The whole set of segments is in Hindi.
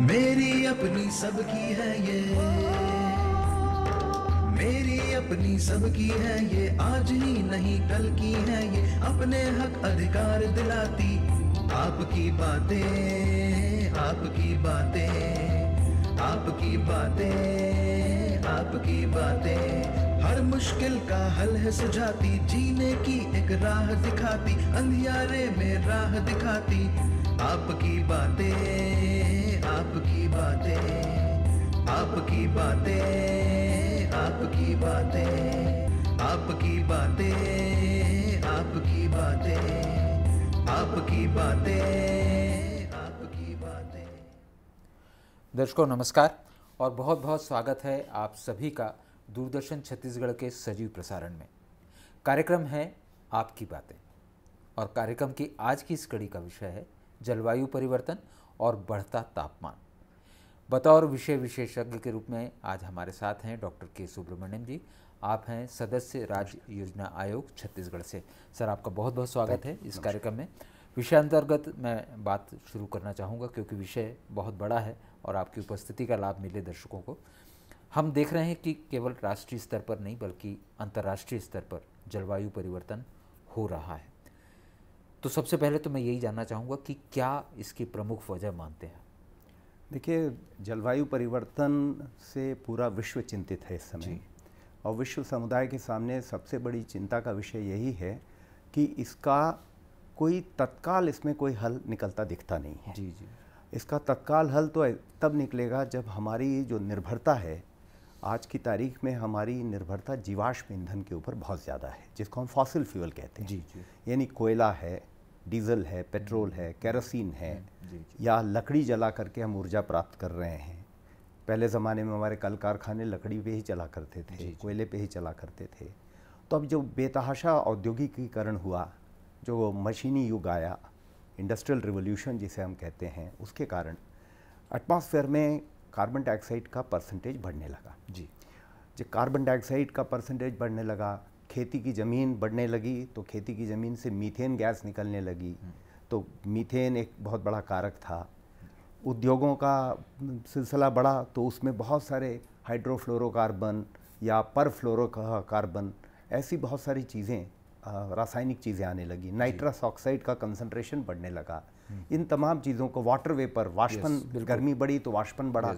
मेरी अपनी सबकी है ये मेरी अपनी सबकी है ये आज ही नहीं कल की है ये अपने हक अधिकार दिलाती आपकी बातें आपकी बातें आपकी बातें आपकी बातें हर मुश्किल का हल है सुझाती जीने की एक राह दिखाती अंधियारे में राह दिखाती आपकी बातें आपकी बातें आपकी बातें आपकी बातें आपकी बातें आपकी बातें आपकी बातें आपकी बातें दर्शकों नमस्कार और बहुत बहुत स्वागत है आप सभी का दूरदर्शन छत्तीसगढ़ के सजीव प्रसारण में कार्यक्रम है आपकी बातें और कार्यक्रम की आज की इस कड़ी का विषय है जलवायु परिवर्तन और बढ़ता तापमान बतौर विषय विशेषज्ञ के रूप में आज हमारे साथ हैं डॉक्टर के सुब्रमण्यम जी आप हैं सदस्य राज्य योजना आयोग छत्तीसगढ़ से सर आपका बहुत बहुत स्वागत है इस कार्यक्रम में विषय अंतर्गत मैं बात शुरू करना चाहूँगा क्योंकि विषय बहुत बड़ा है और आपकी उपस्थिति का लाभ मिले दर्शकों को हम देख रहे हैं कि केवल राष्ट्रीय स्तर पर नहीं बल्कि अंतर्राष्ट्रीय स्तर पर जलवायु परिवर्तन हो रहा है तो सबसे पहले तो मैं यही जानना चाहूँगा कि क्या इसकी प्रमुख वजह मानते हैं देखिए जलवायु परिवर्तन से पूरा विश्व चिंतित है इस समय और विश्व समुदाय के सामने सबसे बड़ी चिंता का विषय यही है कि इसका कोई तत्काल इसमें कोई हल निकलता दिखता नहीं है जी जी इसका तत्काल हल तो तब निकलेगा जब हमारी जो निर्भरता है आज की तारीख में हमारी निर्भरता जीवाश्म ईंधन के ऊपर बहुत ज़्यादा है जिसको हम फॉसिल फ्यूल कहते हैं जी जी यानी कोयला है डीजल है पेट्रोल हम्म। है कैरोसिन है हम्म, या लकड़ी जला करके हम ऊर्जा प्राप्त कर रहे हैं पहले ज़माने में हमारे कल कारखाने लकड़ी पे ही चला करते थे कोयले पे ही चला करते थे तो अब जो बेतहाशा औद्योगिकीकरण हुआ जो मशीनी युग आया इंडस्ट्रियल रिवोल्यूशन जिसे हम कहते हैं उसके कारण एटमॉस्फेयर में कार्बन डाइऑक्साइड का परसेंटेज बढ़ने लगा जी जो कार्बन डाइऑक्साइड का परसेंटेज बढ़ने लगा खेती की ज़मीन बढ़ने लगी तो खेती की ज़मीन से मीथेन गैस निकलने लगी हम्म। तो मीथेन एक बहुत बड़ा कारक था उद्योगों का सिलसिला बढ़ा तो उसमें बहुत सारे हाइड्रोफ्लोरोकार्बन या परफ्लोरो ऐसी बहुत सारी चीज़ें रासायनिक चीज़ें आने लगी नाइट्रस ऑक्साइड का कंसनट्रेशन बढ़ने लगा हम्म। इन तमाम चीज़ों को वाटर वेपर वाष्पन गर्मी बढ़ी तो वाष्पन बढ़ा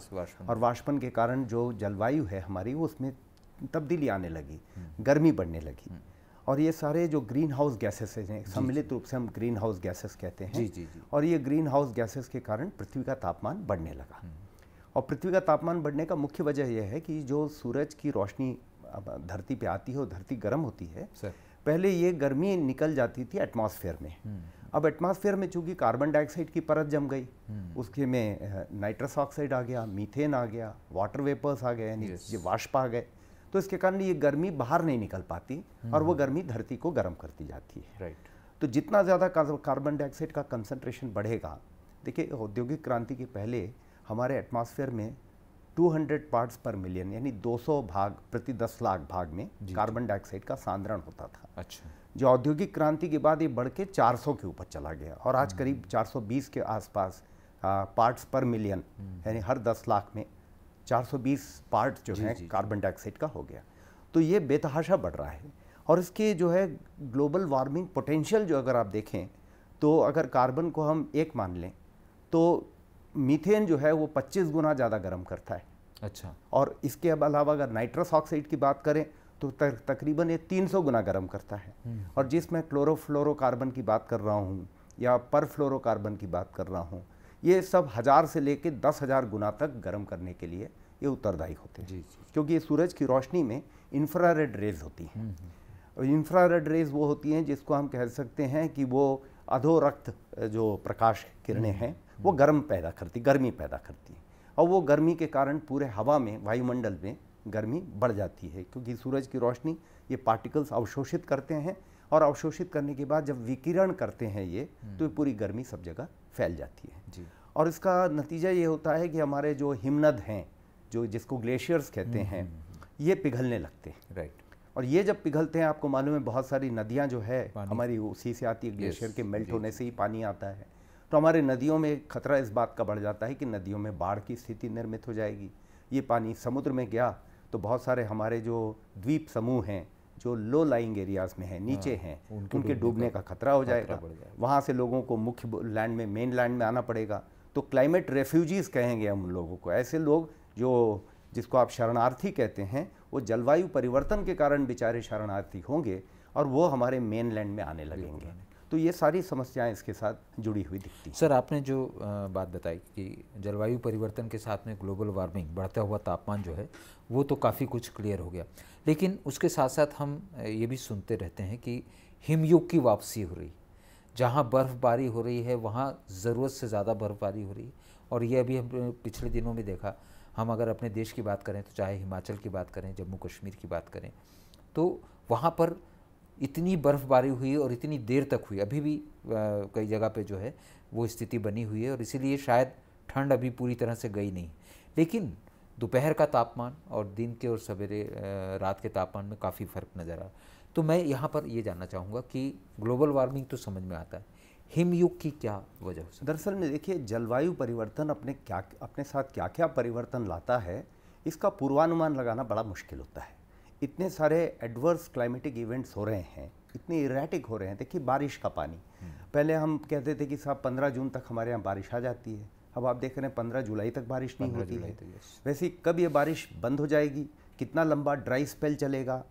और वाष्पन के कारण जो जलवायु है हमारी वो उसमें तब्दीली आने लगी गर्मी बढ़ने लगी और ये सारे जो ग्रीन हाउस गैसेस हैं सम्मिलित रूप से हम ग्रीन हाउस गैसेस कहते हैं जी, जी, जी। और ये ग्रीन हाउस गैसेस के कारण पृथ्वी का तापमान बढ़ने लगा हम्म। और पृथ्वी का तापमान बढ़ने का मुख्य वजह यह है कि जो सूरज की रोशनी धरती पे आती है और धरती गर्म होती है पहले ये गर्मी निकल जाती थी एटमोसफेयर में हम्म। अब एटमोसफेयर में चूंकि कार्बन डाइऑक्साइड की परत जम गई हम्म। उसके में नाइट्रस ऑक्साइड आ गया मीथेन आ गया वाटर वेपर्स आ गए यानी ये वाष्प आ गए तो इसके कारण ये गर्मी बाहर नहीं निकल पाती और वो हम्म। गर्मी धरती को गर्म करती जाती है राइट तो जितना ज़्यादा कार्बन डाइऑक्साइड का कंसनट्रेशन बढ़ेगा देखिए औद्योगिक क्रांति के पहले हमारे एटमॉस्फेयर में 200 पार्ट्स पर मिलियन यानी 200 भाग प्रति 10 लाख भाग में कार्बन डाइऑक्साइड का सांद्रण होता था अच्छा जो औद्योगिक क्रांति के बाद ये बढ़ के चार के ऊपर चला गया और आज हम्म। करीब 420 के आसपास पार्ट्स पर मिलियन यानी हर 10 लाख में 420 पार्ट जो है कार्बन डाइऑक्साइड का हो गया तो ये बेतहाशा बढ़ रहा है और इसके जो है ग्लोबल वार्मिंग पोटेंशियल जो अगर आप देखें तो अगर कार्बन को हम एक मान लें तो मीथेन जो है वो 25 गुना ज़्यादा गर्म करता है अच्छा और इसके अलावा अगर नाइट्रस ऑक्साइड की बात करें तो तकरीबन ये 300 गुना गर्म करता है हम्म। और जिस मैं क्लोरोफ्लोरोकार्बन की बात कर रहा हूँ या परफ्लोरोकार्बन की बात कर रहा हूँ ये सब हज़ार से लेकर दस हज़ार गुना तक गर्म करने के लिए ये उत्तरदायी होते हैं क्योंकि ये सूरज की रोशनी में इंफ्रारेड रेज होती हैं हम्म, हम्म। और इंफ्रारेड रेज वो होती हैं जिसको हम कह सकते हैं कि वो अधोरक्त जो प्रकाश किरणें हम्म, हैं वो गर्म पैदा करती गर्मी पैदा करती हैं और वो गर्मी के कारण पूरे हवा में वायुमंडल में गर्मी बढ़ जाती है क्योंकि सूरज की रोशनी ये पार्टिकल्स अवशोषित करते हैं और अवशोषित करने के बाद जब विकिरण करते हैं ये तो ये पूरी गर्मी सब जगह फैल जाती है जी और इसका नतीजा ये होता है कि हमारे जो हिमनद हैं जो जिसको ग्लेशियर्स कहते हम्म, हैं हम्म, हम्म। ये पिघलने लगते हैं राइट और ये जब पिघलते हैं आपको मालूम है बहुत सारी नदियाँ जो है हमारी उसी से आती है ग्लेशियर के मेल्ट होने से ही पानी आता है तो हमारे नदियों में खतरा इस बात का बढ़ जाता है कि नदियों में बाढ़ की स्थिति निर्मित हो जाएगी ये पानी समुद्र में गया तो बहुत सारे हमारे जो द्वीप समूह हैं जो लो लाइंग एरियाज में हैं नीचे हाँ, हैं उनके डूबने का खतरा हो जाएगा वहाँ से लोगों को मुख्य लैंड में मेन लैंड में आना पड़ेगा तो क्लाइमेट रेफ्यूजीज़ कहेंगे हम लोगों को ऐसे लोग जो जिसको आप शरणार्थी कहते हैं वो जलवायु परिवर्तन के कारण बेचारे शरणार्थी होंगे और वो हमारे मेनलैंड में आने लगेंगे तो ये सारी समस्याएं इसके साथ जुड़ी हुई दिखती हैं सर आपने जो बात बताई कि जलवायु परिवर्तन के साथ में ग्लोबल वार्मिंग बढ़ता हुआ तापमान जो है वो तो काफ़ी कुछ क्लियर हो गया लेकिन उसके साथ साथ हम ये भी सुनते रहते हैं कि हिमयुग की वापसी हो रही जहाँ बर्फ़बारी हो रही है वहाँ ज़रूरत से ज़्यादा बर्फ़बारी हो रही है और ये अभी हम पिछले दिनों में देखा हम अगर अपने देश की बात करें तो चाहे हिमाचल की बात करें जम्मू कश्मीर की बात करें तो वहाँ पर इतनी बर्फ़बारी हुई और इतनी देर तक हुई अभी भी कई जगह पे जो है वो स्थिति बनी हुई है और इसीलिए शायद ठंड अभी पूरी तरह से गई नहीं लेकिन दोपहर का तापमान और दिन के और सवेरे रात के तापमान में काफ़ी फ़र्क नज़र आ तो मैं यहाँ पर ये जानना चाहूँगा कि ग्लोबल वार्मिंग तो समझ में आता है हिमयुग की क्या वजह दरअसल में देखिए जलवायु परिवर्तन अपने क्या अपने साथ क्या क्या परिवर्तन लाता है इसका पूर्वानुमान लगाना बड़ा मुश्किल होता है इतने सारे एडवर्स क्लाइमेटिक इवेंट्स हो रहे हैं इतने इरेटिक हो रहे हैं देखिए बारिश का पानी हम्म। पहले हम कहते थे कि साहब पंद्रह जून तक हमारे यहाँ बारिश आ जाती है अब आप देख रहे हैं पंद्रह जुलाई तक बारिश नहीं होती है वैसे कब ये बारिश बंद हो जाएगी कितना लंबा ड्राई स्पेल चलेगा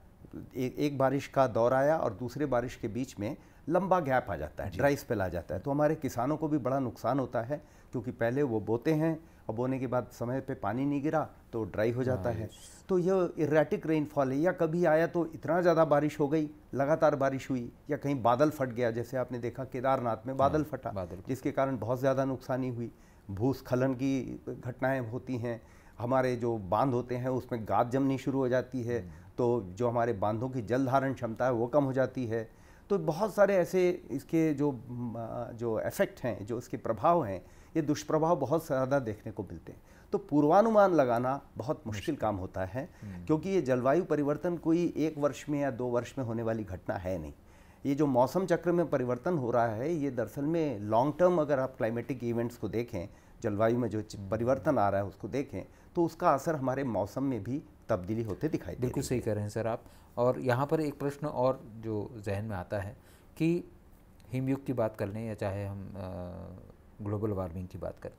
एक बारिश का दौर आया और दूसरे बारिश के बीच में लंबा गैप आ जाता है ड्राई स्पेल आ जाता है तो हमारे किसानों को भी बड़ा नुकसान होता है क्योंकि पहले वो बोते हैं और बोने के बाद समय पे पानी नहीं गिरा तो ड्राई हो जाता है तो यह इरेटिक रेनफॉल है या कभी आया तो इतना ज़्यादा बारिश हो गई लगातार बारिश हुई या कहीं बादल फट गया जैसे आपने देखा केदारनाथ में बादल हाँ, फटा बादल जिसके कारण बहुत ज़्यादा नुकसानी हुई भूस्खलन की घटनाएँ होती हैं हमारे जो बांध होते हैं उसमें गाद जमनी शुरू हो जाती है हम्म। तो जो हमारे बांधों की जल धारण क्षमता है वो कम हो जाती है तो बहुत सारे ऐसे इसके जो जो इफ़ेक्ट हैं जो इसके प्रभाव हैं ये दुष्प्रभाव बहुत ज़्यादा देखने को मिलते हैं तो पूर्वानुमान लगाना बहुत मुश्किल काम होता है हम्म। क्योंकि ये जलवायु परिवर्तन कोई एक वर्ष में या दो वर्ष में होने वाली घटना है नहीं ये जो मौसम चक्र में परिवर्तन हो रहा है ये दरअसल में लॉन्ग टर्म अगर आप क्लाइमेटिक इवेंट्स को देखें जलवायु में जो हम्म। परिवर्तन आ रहा है उसको देखें तो उसका असर हमारे मौसम में भी तब्दीली होते दिखाई बिल्कुल सही कह रहे हैं सर आप और यहाँ पर एक प्रश्न और जो जहन में आता है कि हिमयुग की बात कर लें या चाहे हम ग्लोबल वार्मिंग की बात करें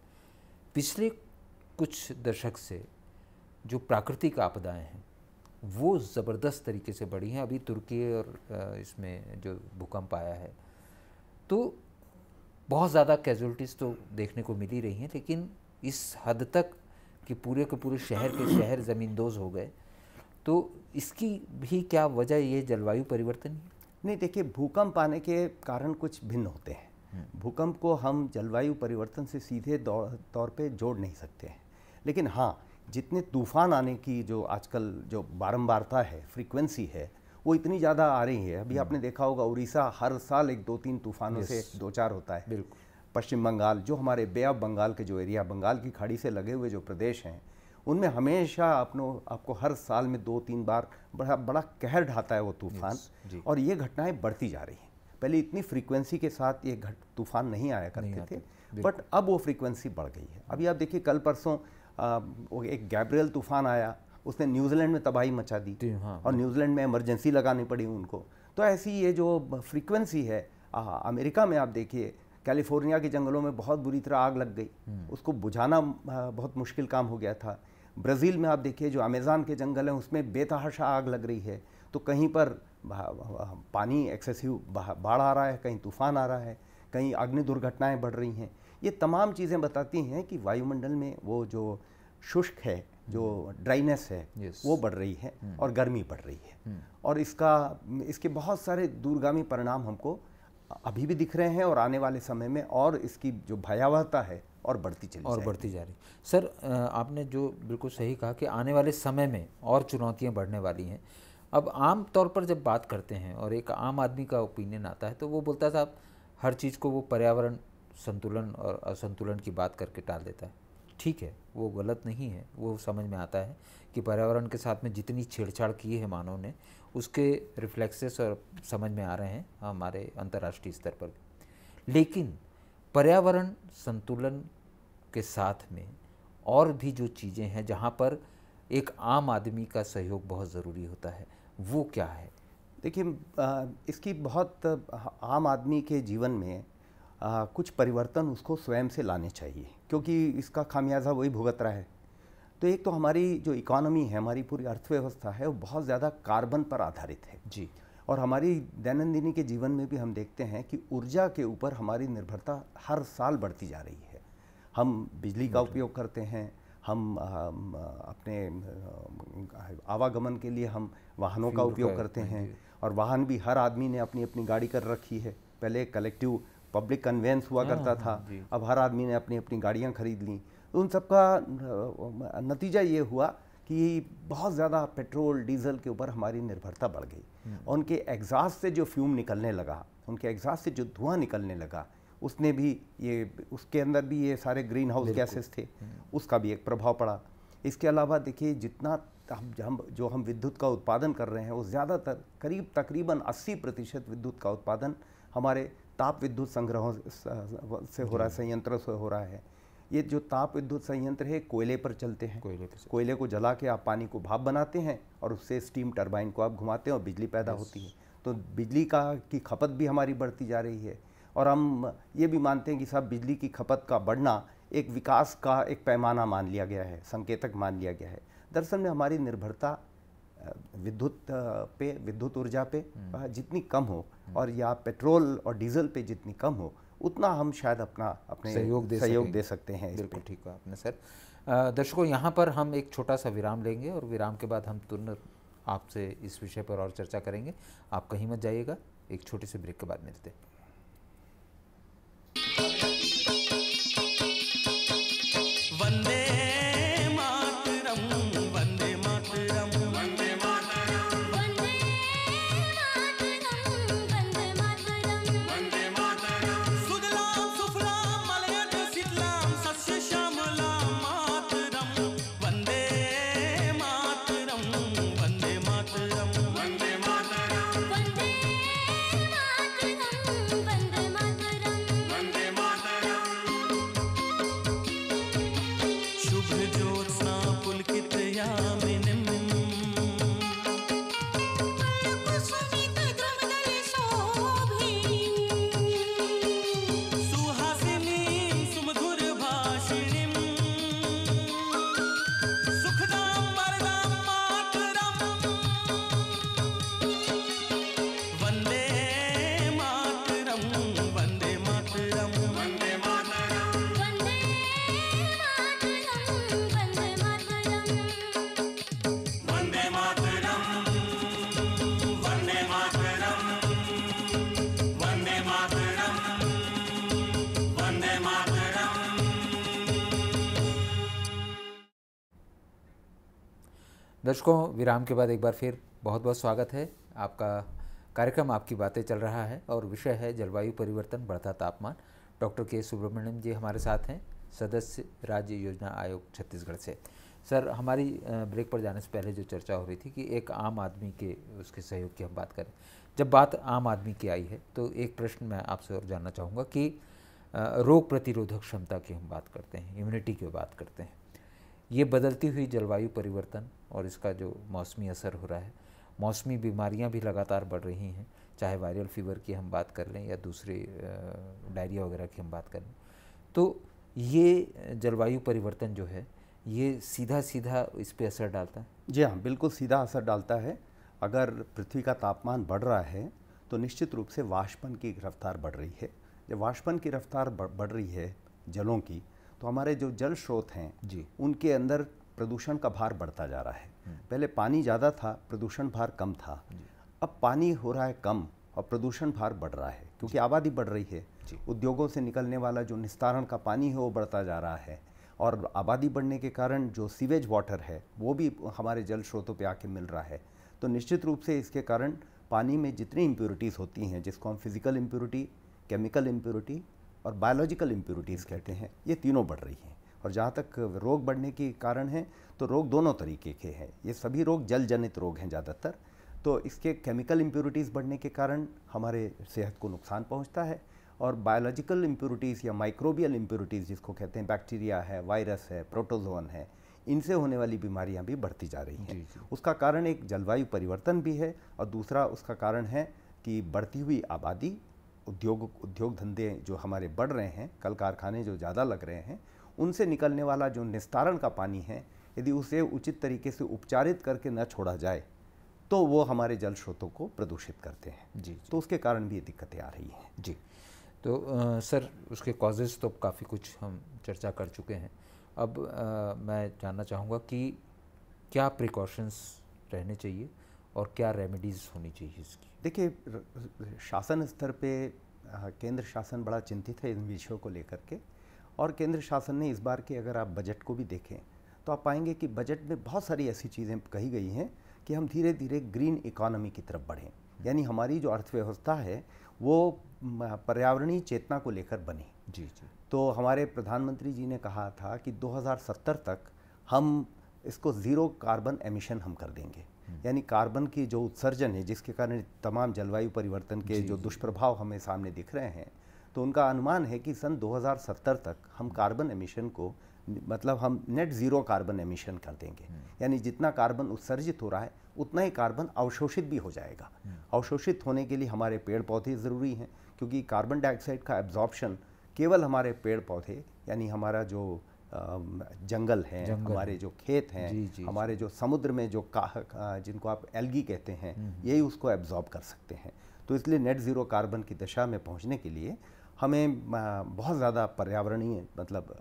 पिछले कुछ दशक से जो प्राकृतिक आपदाएं हैं वो ज़बरदस्त तरीके से बढ़ी हैं अभी तुर्की और इसमें जो भूकंप आया है तो बहुत ज़्यादा कैजुअलिटीज़ तो देखने को मिल ही रही हैं लेकिन इस हद तक कि पूरे के पूरे शहर के शहर ज़मींदोज हो गए तो इसकी भी क्या वजह ये जलवायु परिवर्तन है नहीं देखिए भूकंप आने के कारण कुछ भिन्न होते हैं हम्म। भूकंप को हम जलवायु परिवर्तन से सीधे तौर पे जोड़ नहीं सकते हैं लेकिन हाँ जितने तूफान आने की जो आजकल जो बारंबारता है फ्रीक्वेंसी है वो इतनी ज़्यादा आ रही है अभी हम्म। आपने देखा होगा उड़ीसा हर साल एक दो तीन तूफानों से दो चार होता है बिल्कुल पश्चिम बंगाल जो हमारे बे ऑफ बंगाल के जो एरिया बंगाल की खाड़ी से लगे हुए जो प्रदेश हैं उनमें हमेशा आपनों आपको हर साल में दो तीन बार बड़ा बड़ा कहर ढाता है वो तूफान और ये घटनाएं बढ़ती जा रही हैं पहले इतनी फ्रीक्वेंसी के साथ ये घट तूफान नहीं आया करते नहीं थे बट अब वो फ्रीक्वेंसी बढ़ गई है अभी आप देखिए कल परसों एक गैब्रियल तूफान आया उसने न्यूजीलैंड में तबाही मचा दी हाँ, और न्यूजीलैंड में एमरजेंसी लगानी पड़ी उनको तो ऐसी ये जो फ्रीक्वेंसी है अमेरिका में आप देखिए कैलिफोर्निया के जंगलों में बहुत बुरी तरह आग लग गई हम्म। उसको बुझाना बहुत मुश्किल काम हो गया था ब्राज़ील में आप देखिए जो अमेज़ान के जंगल हैं उसमें बेतहाशा आग लग रही है तो कहीं पर पानी एक्सेसिव बाढ़ आ रहा है कहीं तूफान आ रहा है कहीं अग्नि दुर्घटनाएं बढ़ रही हैं ये तमाम चीज़ें बताती हैं कि वायुमंडल में वो जो शुष्क है जो हम्म। ड्राइनेस है वो बढ़ रही है हम्म। और गर्मी बढ़ रही है हम्म। और इसका इसके बहुत सारे दूरगामी परिणाम हमको अभी भी दिख रहे हैं और आने वाले समय में और इसकी जो भयावहता है और बढ़ती चली और बढ़ती जा रही सर आपने जो बिल्कुल सही कहा कि आने वाले समय में और चुनौतियाँ बढ़ने वाली हैं अब आम तौर पर जब बात करते हैं और एक आम आदमी का ओपिनियन आता है तो वो बोलता है साहब हर चीज़ को वो पर्यावरण संतुलन और असंतुलन की बात करके टाल देता है ठीक है वो गलत नहीं है वो समझ में आता है कि पर्यावरण के साथ में जितनी छेड़छाड़ की है मानव ने उसके रिफ्लेक्सेस और समझ में आ रहे हैं हमारे अंतर्राष्ट्रीय स्तर पर भी लेकिन पर्यावरण संतुलन के साथ में और भी जो चीज़ें हैं जहाँ पर एक आम आदमी का सहयोग बहुत ज़रूरी होता है वो क्या है देखिए इसकी बहुत आम आदमी के जीवन में आ, कुछ परिवर्तन उसको स्वयं से लाने चाहिए क्योंकि इसका खामियाजा वही भुगत रहा है तो एक तो हमारी जो इकोनॉमी है हमारी पूरी अर्थव्यवस्था है वो बहुत ज़्यादा कार्बन पर आधारित है जी और हमारी दैनंदिनी के जीवन में भी हम देखते हैं कि ऊर्जा के ऊपर हमारी निर्भरता हर साल बढ़ती जा रही है हम बिजली का उपयोग करते हैं हम अपने आवागमन के लिए हम वाहनों का उपयोग करते हाँ हैं और वाहन भी हर आदमी ने अपनी अपनी गाड़ी कर रखी है पहले कलेक्टिव पब्लिक कन्वेंस हुआ हाँ, करता हाँ, था अब हर आदमी ने अपनी अपनी गाड़ियाँ खरीद लीं तो उन सबका नतीजा ये हुआ कि बहुत ज़्यादा पेट्रोल डीजल के ऊपर हमारी निर्भरता बढ़ गई हम्म। उनके एग्जास्ट से जो फ्यूम निकलने लगा उनके एग्जास्ट से जो धुआं निकलने लगा उसने भी ये उसके अंदर भी ये सारे ग्रीन हाउस गैसेस थे हम्म। उसका भी एक प्रभाव पड़ा इसके अलावा देखिए जितना हम हम जो हम विद्युत का उत्पादन कर रहे हैं वो ज़्यादातर करीब तकरीबन 80 प्रतिशत विद्युत का उत्पादन हमारे ताप विद्युत संग्रहों से हो रहा है संयंत्र से हो रहा है ये जो ताप विद्युत संयंत्र है कोयले पर चलते हैं कोयले पर कोयले को जला के आप पानी को भाप बनाते हैं और उससे स्टीम टरबाइन को आप घुमाते हैं और बिजली पैदा होती है तो बिजली का की खपत भी हमारी बढ़ती जा रही है और हम ये भी मानते हैं कि साहब बिजली की खपत का बढ़ना एक विकास का एक पैमाना मान लिया गया है संकेतक मान लिया गया है दरअसल में हमारी निर्भरता विद्युत पे विद्युत ऊर्जा पे हम्म। जितनी कम हो और या पेट्रोल और डीजल पे जितनी कम हो उतना हम शायद अपना अपने सहयोग दे सहयोग दे सकते हैं बिल्कुल ठीक है आपने सर दर्शकों यहाँ पर हम एक छोटा सा विराम लेंगे और विराम के बाद हम तुरंत आपसे इस विषय पर और चर्चा करेंगे आप कहीं मत जाइएगा एक छोटे से ब्रेक के बाद मिलते हैं दर्शकों विराम के बाद एक बार फिर बहुत बहुत स्वागत है आपका कार्यक्रम आपकी बातें चल रहा है और विषय है जलवायु परिवर्तन बढ़ता तापमान डॉक्टर के सुब्रमण्यम जी हमारे साथ हैं सदस्य राज्य योजना आयोग छत्तीसगढ़ से सर हमारी ब्रेक पर जाने से पहले जो चर्चा हो रही थी कि एक आम आदमी के उसके सहयोग की हम बात करें जब बात आम आदमी की आई है तो एक प्रश्न मैं आपसे और जानना चाहूँगा कि रोग प्रतिरोधक क्षमता की हम बात करते हैं इम्यूनिटी की बात करते हैं ये बदलती हुई जलवायु परिवर्तन और इसका जो मौसमी असर हो रहा है मौसमी बीमारियां भी लगातार बढ़ रही हैं चाहे वायरल फीवर की हम बात कर लें या दूसरे डायरिया वगैरह की हम बात कर लें तो ये जलवायु परिवर्तन जो है ये सीधा सीधा इस पर असर डालता है जी हाँ बिल्कुल सीधा असर डालता है अगर पृथ्वी का तापमान बढ़ रहा है तो निश्चित रूप से वाष्पन की रफ्तार बढ़ रही है जब वाष्पन की रफ्तार बढ़ रही है जलों की तो हमारे जो जल स्रोत हैं जी उनके अंदर प्रदूषण का भार बढ़ता जा रहा है हम्म। पहले पानी ज़्यादा था प्रदूषण भार कम था अब पानी हो रहा है कम और प्रदूषण भार बढ़ रहा है क्योंकि आबादी बढ़ रही है उद्योगों से निकलने वाला जो निस्तारण का पानी है वो बढ़ता जा रहा है और आबादी बढ़ने के कारण जो सीवेज वाटर है वो भी हमारे जल स्रोतों पर आके मिल रहा है तो निश्चित रूप से इसके कारण पानी में जितनी इम्प्योरिटीज़ होती हैं जिसको हम फिज़िकल इम्प्योरिटी केमिकल इम्प्योरिटी और बायोलॉजिकल इम्प्योरिटीज़ कहते हैं ये तीनों बढ़ रही हैं और जहाँ तक रोग बढ़ने के कारण हैं तो रोग दोनों तरीके के हैं ये सभी रोग जल जनित रोग हैं ज़्यादातर तो इसके केमिकल इम्प्योरिटीज़ बढ़ने के कारण हमारे सेहत को नुकसान पहुँचता है और बायोलॉजिकल इम्प्योरिटीज़ या माइक्रोबियल इम्प्योरिटीज़ जिसको कहते हैं बैक्टीरिया है वायरस है प्रोटोजोन है इनसे होने वाली बीमारियां भी बढ़ती जा रही हैं उसका कारण एक जलवायु परिवर्तन भी है और दूसरा उसका कारण है कि बढ़ती हुई आबादी उद्योग उद्योग धंधे जो हमारे बढ़ रहे हैं कल कारखाने जो ज़्यादा लग रहे हैं उनसे निकलने वाला जो निस्तारण का पानी है यदि उसे उचित तरीके से उपचारित करके न छोड़ा जाए तो वो हमारे जल स्रोतों को प्रदूषित करते हैं जी, जी तो उसके कारण भी ये दिक्कतें आ रही हैं जी तो आ, सर उसके कॉजेज़ तो काफ़ी कुछ हम चर्चा कर चुके हैं अब आ, मैं जानना चाहूँगा कि क्या प्रिकॉशंस रहने चाहिए और क्या रेमेडीज़ होनी चाहिए इसकी देखिए शासन स्तर पे केंद्र शासन बड़ा चिंतित है इन विषयों को लेकर के और केंद्र शासन ने इस बार के अगर आप बजट को भी देखें तो आप पाएंगे कि बजट में बहुत सारी ऐसी चीज़ें कही गई हैं कि हम धीरे धीरे ग्रीन इकोनॉमी की तरफ बढ़ें यानी हमारी जो अर्थव्यवस्था है वो पर्यावरणीय चेतना को लेकर बने जी जी तो हमारे प्रधानमंत्री जी ने कहा था कि 2070 तक हम इसको ज़ीरो कार्बन एमिशन हम कर देंगे हम्म। यानी कार्बन की जो उत्सर्जन है जिसके कारण तमाम जलवायु परिवर्तन के जो दुष्प्रभाव हमें सामने दिख रहे हैं तो उनका अनुमान है कि सन 2070 तक हम कार्बन एमिशन को मतलब हम नेट ज़ीरो कार्बन एमिशन कर देंगे हम्म। यानी जितना कार्बन उत्सर्जित हो रहा है उतना ही कार्बन अवशोषित भी हो जाएगा हम्म। अवशोषित होने के लिए हमारे पेड़ पौधे ज़रूरी हैं क्योंकि कार्बन डाइऑक्साइड का एब्जॉर्प्शन केवल हमारे पेड़ पौधे यानी हमारा जो जंगल हैं हमारे जो खेत हैं हमारे जो समुद्र में जो का जिनको आप एल्गी कहते हैं हम्म, हम्म। यही उसको एब्जॉर्ब कर सकते हैं तो इसलिए नेट ज़ीरो कार्बन की दशा में पहुंचने के लिए हमें बहुत ज़्यादा पर्यावरणीय मतलब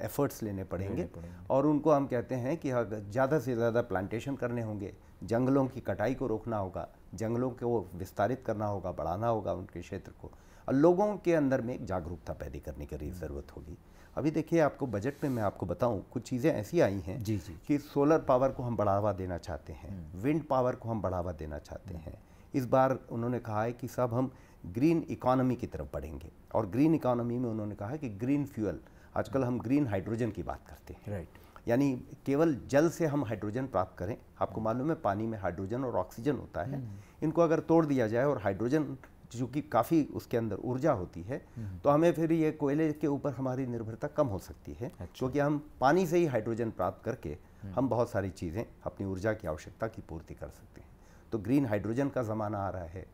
एफर्ट्स लेने पड़ेंगे, लेने पड़ेंगे और उनको हम कहते हैं कि ज़्यादा से ज़्यादा प्लांटेशन करने होंगे जंगलों की कटाई को रोकना होगा जंगलों को विस्तारित करना होगा बढ़ाना होगा उनके क्षेत्र को और लोगों के अंदर में एक जागरूकता पैदा करने की हम्म। जरूरत होगी अभी देखिए आपको बजट में मैं आपको बताऊं कुछ चीज़ें ऐसी आई हैं जी जी कि सोलर पावर को हम बढ़ावा देना चाहते हैं विंड हम्म। पावर को हम बढ़ावा देना चाहते हम्म। हैं इस बार उन्होंने कहा है कि सब हम ग्रीन इकोनॉमी की तरफ बढ़ेंगे और ग्रीन इकोनॉमी में उन्होंने कहा कि ग्रीन फ्यूल आजकल हम ग्रीन हाइड्रोजन की बात करते हैं राइट यानी केवल जल से हम हाइड्रोजन प्राप्त करें आपको हम्म। मालूम है पानी में हाइड्रोजन और ऑक्सीजन होता है इनको अगर तोड़ दिया जाए और हाइड्रोजन क्योंकि काफ़ी उसके अंदर ऊर्जा होती है हम्म, हम्म। तो हमें फिर ये कोयले के ऊपर हमारी निर्भरता कम हो सकती है अच्छा। क्योंकि हम पानी से ही हाइड्रोजन प्राप्त करके हम्म। हम बहुत सारी चीज़ें अपनी ऊर्जा की आवश्यकता की पूर्ति कर सकते हैं तो ग्रीन हाइड्रोजन का ज़माना आ रहा है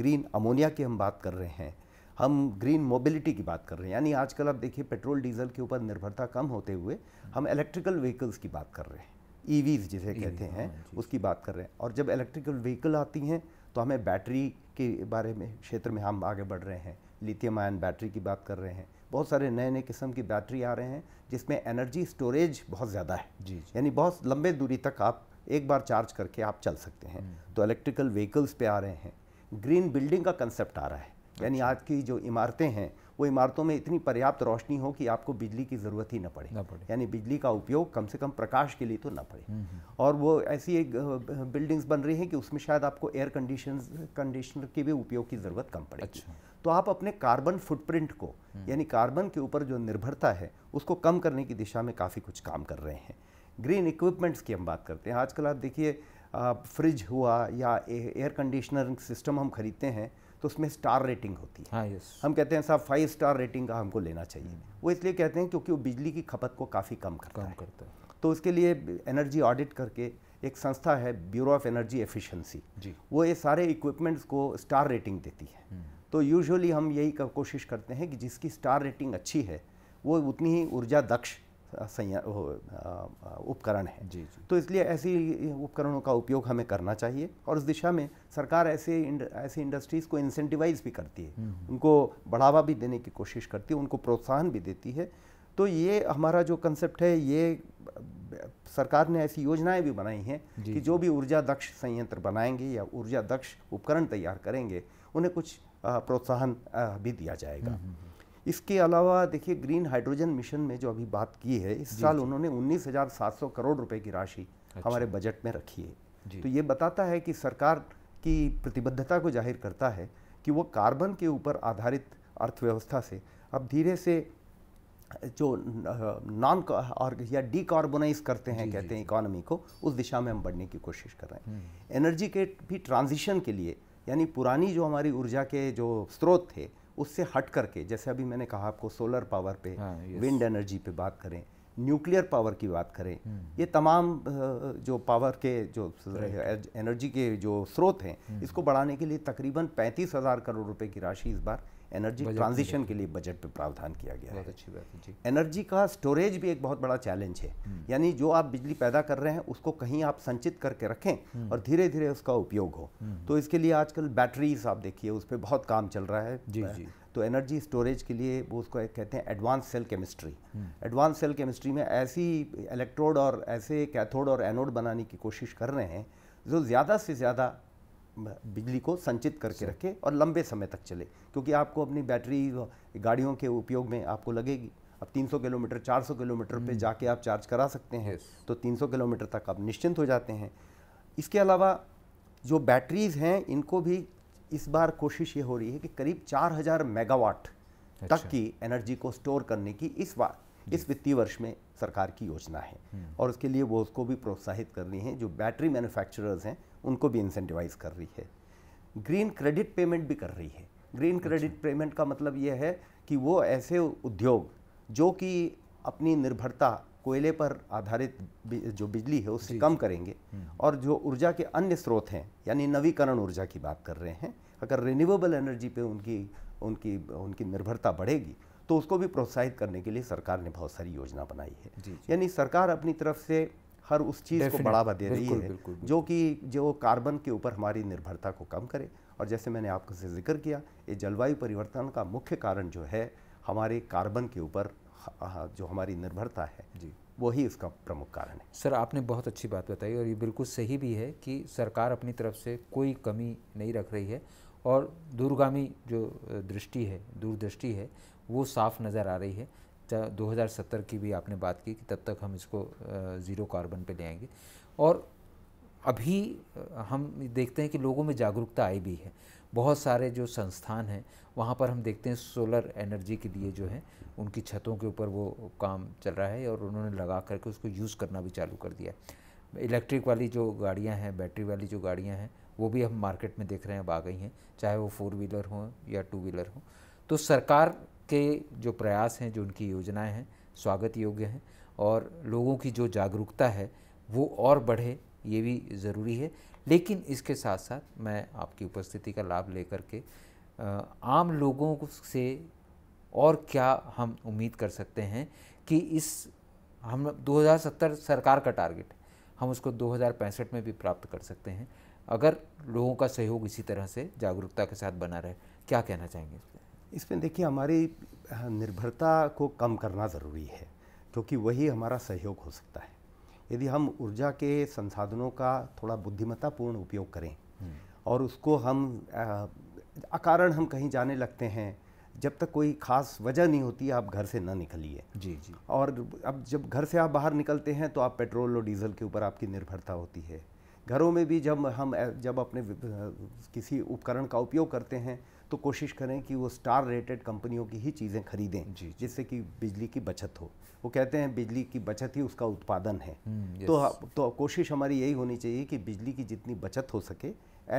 ग्रीन अमोनिया की हम बात कर रहे हैं हम ग्रीन मोबिलिटी की बात कर रहे हैं यानी आजकल आप देखिए पेट्रोल डीजल के ऊपर निर्भरता कम होते हुए हम इलेक्ट्रिकल व्हीकल्स की बात कर रहे हैं ईवीज e जिसे e कहते हैं हाँ उसकी बात कर रहे हैं और जब इलेक्ट्रिकल व्हीकल आती हैं तो हमें बैटरी के बारे में क्षेत्र में हम आगे बढ़ रहे हैं लिथियम आयन बैटरी की बात कर रहे हैं बहुत सारे नए नए किस्म की बैटरी आ रहे हैं जिसमें एनर्जी स्टोरेज बहुत ज़्यादा है जी, जी। यानी बहुत लंबे दूरी तक आप एक बार चार्ज करके आप चल सकते हैं हम्म। तो इलेक्ट्रिकल व्हीकल्स पे आ रहे हैं ग्रीन बिल्डिंग का कंसेप्ट आ रहा है अच्छा। यानी आज की जो इमारतें हैं वो इमारतों में इतनी पर्याप्त रोशनी हो कि आपको बिजली की ज़रूरत ही न पड़े, ना पड़े। यानी बिजली का उपयोग कम से कम प्रकाश के लिए तो न पड़े हम्म, हम्म। और वो ऐसी एक बिल्डिंग्स बन रही हैं कि उसमें शायद आपको एयर कंडीशन कंडीशनर के भी उपयोग की ज़रूरत कम पड़े अच्छा। तो आप अपने कार्बन फुटप्रिंट को हम्म। यानी कार्बन के ऊपर जो निर्भरता है उसको कम करने की दिशा में काफ़ी कुछ काम कर रहे हैं ग्रीन इक्विपमेंट्स की हम बात करते हैं आजकल आप देखिए फ्रिज हुआ या एयर कंडीशनर सिस्टम हम खरीदते हैं तो उसमें स्टार रेटिंग होती है हाँ, हम कहते हैं साहब फाइव स्टार रेटिंग का हमको लेना चाहिए वो इसलिए कहते हैं क्योंकि वो बिजली की खपत को काफ़ी कम करता कम है। करता है तो उसके लिए एनर्जी ऑडिट करके एक संस्था है ब्यूरो ऑफ एनर्जी एफिशिएंसी वो ये सारे इक्विपमेंट्स को स्टार रेटिंग देती है हम्म। तो यूजुअली हम यही कोशिश करते हैं कि जिसकी स्टार रेटिंग अच्छी है वो उतनी ही ऊर्जा दक्ष उपकरण है जी, जी तो इसलिए ऐसी उपकरणों का उपयोग हमें करना चाहिए और उस दिशा में सरकार ऐसे इंड, ऐसी इंडस्ट्रीज़ को इंसेंटिवाइज भी करती है हम्म, हम्म। उनको बढ़ावा भी देने की कोशिश करती है उनको प्रोत्साहन भी देती है तो ये हमारा जो कंसेप्ट है ये सरकार ने ऐसी योजनाएं भी बनाई हैं कि जो भी ऊर्जा दक्ष संयंत्र बनाएंगे या ऊर्जा दक्ष उपकरण तैयार करेंगे उन्हें कुछ प्रोत्साहन भी दिया जाएगा हम्म, इसके अलावा देखिए ग्रीन हाइड्रोजन मिशन में जो अभी बात की है इस साल उन्होंने 19,700 करोड़ रुपए की राशि अच्छा। हमारे बजट में रखी है तो ये बताता है कि सरकार की प्रतिबद्धता को जाहिर करता है कि वो कार्बन के ऊपर आधारित अर्थव्यवस्था से अब धीरे से जो नॉन और या डीकार्बोनाइज करते हैं कहते हैं इकोनॉमी को उस दिशा में हम बढ़ने की कोशिश कर रहे हैं एनर्जी हम्म। के भी ट्रांजिशन के लिए यानी पुरानी जो हमारी ऊर्जा के जो स्रोत थे उससे हट करके जैसे अभी मैंने कहा आपको सोलर पावर पे हाँ, विंड एनर्जी पे बात करें न्यूक्लियर पावर की बात करें हम्म। ये तमाम जो पावर के जो एनर्जी के जो स्रोत हैं हम्म। इसको बढ़ाने के लिए तकरीबन पैंतीस हज़ार करोड़ रुपए की राशि इस बार एनर्जी ट्रांजिशन के लिए बजट पे प्रावधान किया गया बहुत अच्छी बात है जी एनर्जी का स्टोरेज भी एक बहुत बड़ा चैलेंज है हम्म। यानी जो आप बिजली पैदा कर रहे हैं उसको कहीं आप संचित करके रखें हम्म। और धीरे धीरे उसका उपयोग हो हम्म। तो इसके लिए आजकल बैटरीज आप देखिए उस पर बहुत काम चल रहा है जी जी तो एनर्जी स्टोरेज के लिए वो उसको कहते हैं advance cell chemistry advance cell chemistry में ऐसी इलेक्ट्रोड और ऐसे कैथोड और एनोड बनाने की कोशिश कर रहे हैं जो ज़्यादा से ज़्यादा बिजली को संचित करके रखें और लंबे समय तक चले क्योंकि आपको अपनी बैटरी गाड़ियों के उपयोग में आपको लगेगी अब 300 किलोमीटर 400 किलोमीटर पे hmm. जाके आप चार्ज करा सकते हैं तो 300 किलोमीटर तक आप निश्चिंत हो जाते हैं इसके अलावा जो बैटरीज हैं इनको भी इस बार कोशिश ये हो रही है कि करीब हजार मेगावाट अच्छा। तक की एनर्जी को स्टोर करने की इस बार इस वित्तीय वर्ष में सरकार की योजना है hmm. और उसके लिए वो उसको भी प्रोत्साहित कर रही हैं जो बैटरी मैन्युफैक्चरर्स हैं उनको भी इंसेंटिवाइज कर रही है ग्रीन क्रेडिट पेमेंट भी कर रही है ग्रीन क्रेडिट पेमेंट का मतलब यह है कि वो ऐसे उद्योग जो कि अपनी निर्भरता कोयले पर आधारित जो बिजली है उससे कम करेंगे हम्म। और जो ऊर्जा के अन्य स्रोत हैं यानी नवीकरण ऊर्जा की बात कर रहे हैं अगर रिन्यूएबल एनर्जी पे उनकी उनकी उनकी निर्भरता बढ़ेगी तो उसको भी प्रोत्साहित करने के लिए सरकार ने बहुत सारी योजना बनाई है यानी सरकार अपनी तरफ से हर उस चीज़ को बढ़ावा दे रही है जो कि जो कार्बन के ऊपर हमारी निर्भरता को कम करे और जैसे मैंने आपको से जिक्र किया ये जलवायु परिवर्तन का मुख्य कारण जो है हमारे कार्बन के ऊपर जो हमारी निर्भरता है जी वही उसका प्रमुख कारण है सर आपने बहुत अच्छी बात बताई और ये बिल्कुल सही भी है कि सरकार अपनी तरफ से कोई कमी नहीं रख रही है और दूरगामी जो दृष्टि है दूरदृष्टि है वो साफ नज़र आ रही है 2070 की भी आपने बात की कि तब तक हम इसको ज़ीरो कार्बन पे ले आएंगे और अभी हम देखते हैं कि लोगों में जागरूकता आई भी है बहुत सारे जो संस्थान हैं वहाँ पर हम देखते हैं सोलर एनर्जी के लिए जो है उनकी छतों के ऊपर वो काम चल रहा है और उन्होंने लगा करके उसको यूज़ करना भी चालू कर दिया है इलेक्ट्रिक वाली जो गाड़ियाँ हैं बैटरी वाली जो गाड़ियाँ हैं वो भी हम मार्केट में देख रहे हैं अब आ गई हैं चाहे वो फोर व्हीलर हों या टू व्हीलर हों तो सरकार के जो प्रयास हैं जो उनकी योजनाएं हैं स्वागत योग्य हैं और लोगों की जो जागरूकता है वो और बढ़े ये भी ज़रूरी है लेकिन इसके साथ साथ मैं आपकी उपस्थिति का लाभ लेकर के आम लोगों से और क्या हम उम्मीद कर सकते हैं कि इस हम 2070 सरकार का टारगेट है हम उसको दो में भी प्राप्त कर सकते हैं अगर लोगों का सहयोग इसी तरह से जागरूकता के साथ बना रहे क्या कहना चाहेंगे इसमें देखिए हमारी निर्भरता को कम करना ज़रूरी है क्योंकि वही हमारा सहयोग हो सकता है यदि हम ऊर्जा के संसाधनों का थोड़ा बुद्धिमत्तापूर्ण उपयोग करें हम्म। और उसको हम अकारण हम कहीं जाने लगते हैं जब तक कोई खास वजह नहीं होती आप घर से ना निकलिए जी जी और अब जब घर से आप बाहर निकलते हैं तो आप पेट्रोल और डीजल के ऊपर आपकी निर्भरता होती है घरों में भी जब हम जब अपने किसी उपकरण का उपयोग करते हैं तो कोशिश करें कि वो स्टार रेटेड कंपनियों की ही चीज़ें खरीदें जी जिससे कि बिजली की बचत हो वो कहते हैं बिजली की बचत ही उसका उत्पादन है हम्म, तो तो कोशिश हमारी यही होनी चाहिए कि बिजली की जितनी बचत हो सके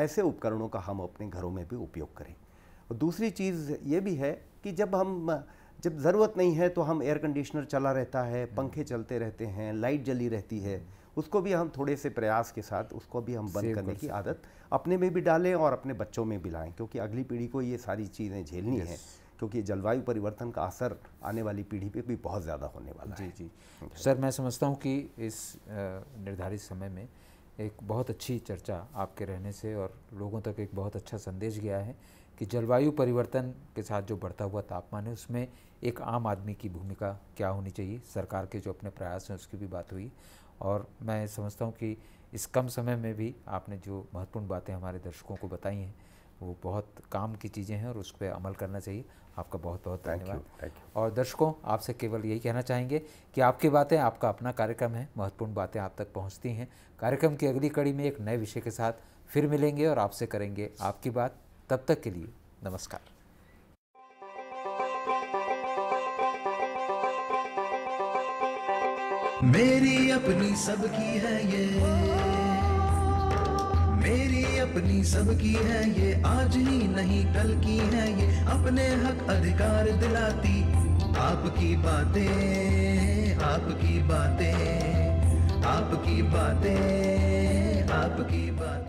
ऐसे उपकरणों का हम अपने घरों में भी उपयोग करें और दूसरी चीज़ ये भी है कि जब हम जब ज़रूरत नहीं है तो हम एयर कंडीशनर चला रहता है हम्म। पंखे चलते रहते हैं लाइट जली रहती है उसको भी हम थोड़े से प्रयास के साथ उसको भी हम बंद करने की आदत अपने में भी डालें और अपने बच्चों में भी लाएं क्योंकि अगली पीढ़ी को ये सारी चीज़ें झेलनी है क्योंकि जलवायु परिवर्तन का असर आने वाली पीढ़ी पे भी बहुत ज़्यादा होने वाला जी है जी सर मैं समझता हूँ कि इस निर्धारित समय में एक बहुत अच्छी चर्चा आपके रहने से और लोगों तक एक बहुत अच्छा संदेश गया है कि जलवायु परिवर्तन के साथ जो बढ़ता हुआ तापमान है उसमें एक आम आदमी की भूमिका क्या होनी चाहिए सरकार के जो अपने प्रयास हैं उसकी भी बात हुई और मैं समझता हूँ कि इस कम समय में भी आपने जो महत्वपूर्ण बातें हमारे दर्शकों को बताई हैं वो बहुत काम की चीज़ें हैं और उस पर अमल करना चाहिए आपका बहुत बहुत धन्यवाद और दर्शकों आपसे केवल यही कहना चाहेंगे कि आपकी बातें आपका अपना कार्यक्रम है महत्वपूर्ण बातें आप तक पहुंचती हैं कार्यक्रम की अगली कड़ी में एक नए विषय के साथ फिर मिलेंगे और आपसे करेंगे आपकी बात तब तक के लिए नमस्कार मेरी अपनी सबकी है ये मेरी अपनी सबकी है ये आज ही नहीं कल की है ये अपने हक अधिकार दिलाती आपकी बातें आपकी बातें आपकी बातें आपकी बातें